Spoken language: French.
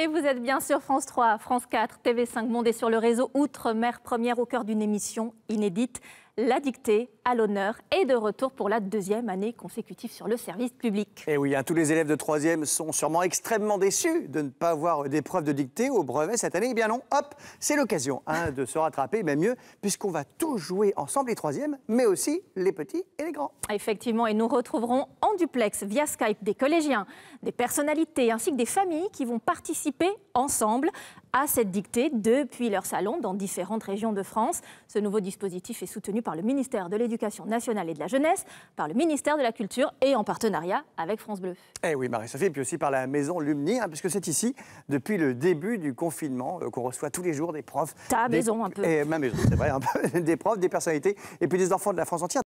Et vous êtes bien sûr France 3, France 4, TV5 Monde et sur le réseau Outre-mer Première au cœur d'une émission inédite. La dictée à l'honneur et de retour pour la deuxième année consécutive sur le service public. Et eh oui, hein, tous les élèves de 3 sont sûrement extrêmement déçus de ne pas avoir d'épreuve de dictée au brevet cette année. Eh bien non, hop, c'est l'occasion hein, de se rattraper, mais mieux, puisqu'on va tous jouer ensemble les 3 mais aussi les petits et les grands. Effectivement, et nous retrouverons duplex via Skype des collégiens, des personnalités ainsi que des familles qui vont participer ensemble à cette dictée depuis leur salon dans différentes régions de France. Ce nouveau dispositif est soutenu par le ministère de l'Éducation nationale et de la jeunesse, par le ministère de la Culture et en partenariat avec France Bleu. Eh oui, Marie-Sophie, puis aussi par la maison Lumni, hein, puisque c'est ici, depuis le début du confinement, euh, qu'on reçoit tous les jours des profs. Ta maison un peu. Et eh, ma maison, c'est vrai, des profs, des personnalités, et puis des enfants de la France entière.